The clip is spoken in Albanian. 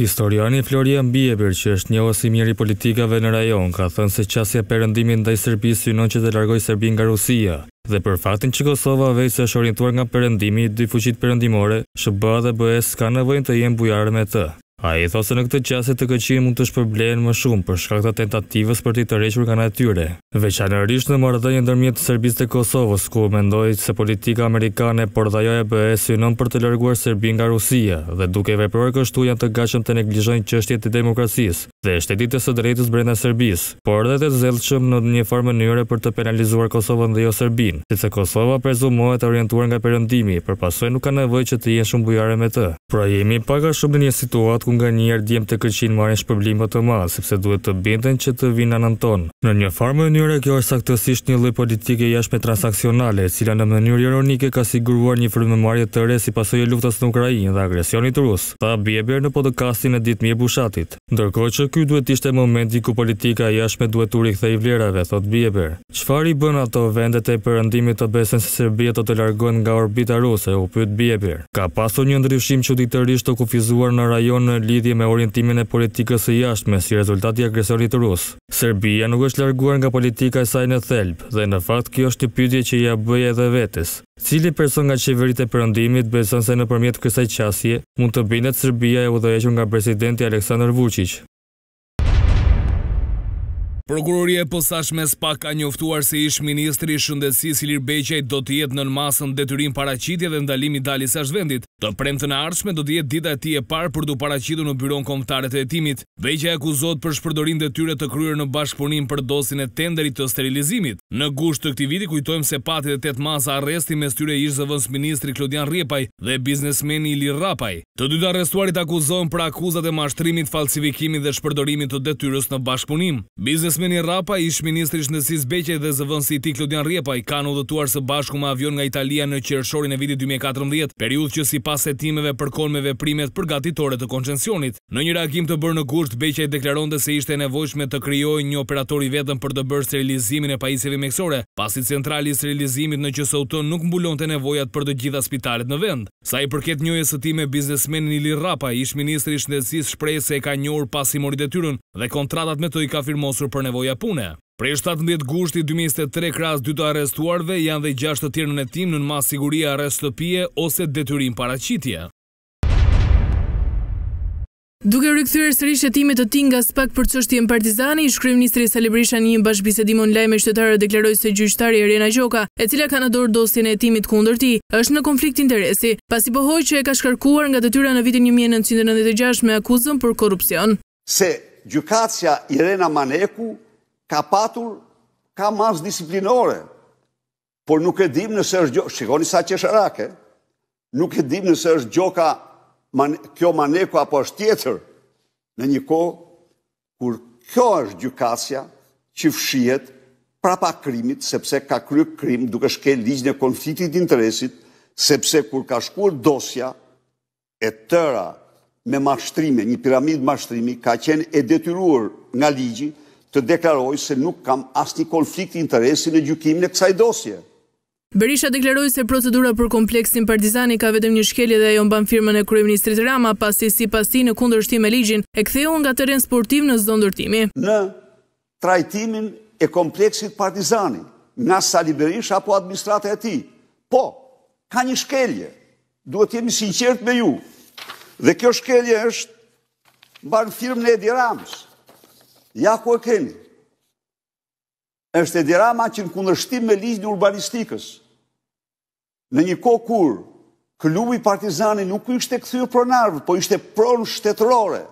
Historiani Florian Bieber, që është një osi mjeri politikave në rajon, ka thënë se qasja përëndimin dhe i Serbis si non që të largoj Serbin nga Rusia, dhe për fatin që Kosova vej se është orientuar nga përëndimi, dy fuqit përëndimore, shë bëa dhe bëhe s'ka nëvojnë të jenë bujarë me të. A i thosë në këtë qasit të këqirë mund të shpërblehen më shumë për shkak të tentativës për ti të reqër ka natyre. Veçanërrisht në mërëdhenjë ndërmjet të Serbisë të Kosovës, ku mendoj se politika amerikane për dhe jo e bëhe synon për të lërguar Serbin nga Rusia dhe duke vepror kështu janë të gashëm të neglizhojnë qështjet të demokrasisë dhe shtetit e së drejtës brenda Serbis, por edhe të zelë në një farë mënyre për të penalizuar Kosovën dhe jo Serbin, si se Kosova prezumohet të orientuar nga përëndimi, për pasoj nuk ka nevoj që të jenë shumë bujare me të. Pra jemi paka shumë në një situatë ku nga njerë djemë të këqin marën shpërblimë të ma, sepse duhet të binden që të vinë anën tonë. Në një farë mënyre, kjo është saktësisht një lëj politike jashme transakcionale, cila në mënyrë ironike ka siguruar një të e në podcastin e ditë bushatit. që ky duhet ishte momenti ku politika jashme duhet të rikthe i vlerave, thot Bieber. Qfar i bën ato vendet e përëndimit të besen se Serbia të të largohen nga orbita ruse, u pëtë Bieber. Ka pasur një ndryshim që ditërisht të kufizuar në rajon në lidhje me orientimin e politikës e jashme si rezultati i agresorit rus. Serbia nuk është larguar nga politika e saj në thelbë dhe në fakt kjo është të pytje që ja bëje edhe vetës. Cili person nga qeverit e përëndimit beson se në përmjet kësaj qasje mund të bindet Serbia e udhëheqën nga presidenti Aleksandr Vucic? Prokuroria e posashme spak ka njoftuar se ish ministri shëndetsi Ilir Beqaj do të jetë në masën detyrim paracitje dhe ndalimi dalis e shvendit. Të premë të në do të jetë dita ti e parë për du paracitu në byron komptare të etimit. Beqaj akuzot për shpërdorin dhe tyre të kryrë në bashkëpunim për dosin e tenderit të sterilizimit. Në gusht të këti viti kujtojmë se pati dhe tetë masa arresti me styre ish zëvëns ministri Klodian Riepaj dhe biznesmeni Ilir Rapaj. Të dy të arrestuarit akuzohen për akuzat e mashtrimit, falsifikimit dhe shpërdorimit të detyrës në bashkëpunim. Biznes Osmeni Rapa, ish ministri shëndësis Beqe dhe zëvënsi ti Klodian Riepa i kanë udhëtuar së bashku me avion nga Italia në qërëshorin e vitit 2014, periud që si pas e timeve përkon me veprimet përgatitore të koncensionit. Në një reagim të bërë në gusht, Beqe i deklaron dhe se ishte nevojshme të kryoj një operatori vetëm për të bërë sterilizimin e pajisjeve meksore, pasi centrali sterilizimit në qësë autën nuk mbulon të nevojat për të gjitha spitalet në vend. Sa i përket njojës të ti me biznesmenin Ili Rapa, ish ministri shëndësis shprej se e ka njohur pas i morit e tyrën dhe kontratat me të i ka firmosur për nevoja pune. Prej 17 gushti 2023 kras dy të arestuarve janë dhe gjashtë të tjernën në tim në në masë siguria arestopie ose detyrim paracitje. Duke rikëthyre së rishetimet të nga spak për qështi e partizani, shkrym njësëri sa një bashkëbisedim online me shtetarë e deklaroj se gjyqtari e Gjoka, e cila ka në dorë dosjen e timit kundër ti, është në konflikt interesi, pas i pohoj që e ka shkarkuar nga të tyra në vitin 1996 me akuzën për korupcion. Se gjukacja Irena Maneku ka patur, ka mas disiplinore, por nuk e dim nëse është gjoka, shikoni sa që shërake, nuk e dim nëse është gjoka kjo Maneku apo është tjetër, në një ko, kur kjo është gjukacja që fshihet prapa krimit, sepse ka kryë krim duke shke ligjën e konfliktit interesit, sepse kur ka shkuar dosja e tëra me mashtrime, një piramid mashtrimi, ka qenë e detyruar nga ligji të deklaroj se nuk kam asë një konflikt interesi në gjukim e kësaj dosje. Berisha deklaroj se procedura për kompleksin partizani ka vetëm një shkelje dhe ajo mban firmën e Kryeministrit Rama, pasi si pasi në kundër shtim e ligjin e ktheu nga teren sportiv në zëndërtimi. Në trajtimin e kompleksit partizani, nga Sali Berisha apo administrate e ti, po, ka një shkelje, duhet jemi sinqert me ju, Dhe kjo shkelje është banë firmë në Edirams. Ja ku e keni. është Edirama që në kundërshtim me ligjë në urbanistikës. Në një kohë kur, këllu i partizani nuk ishte këthyrë pronarëve, po ishte pronë shtetërore.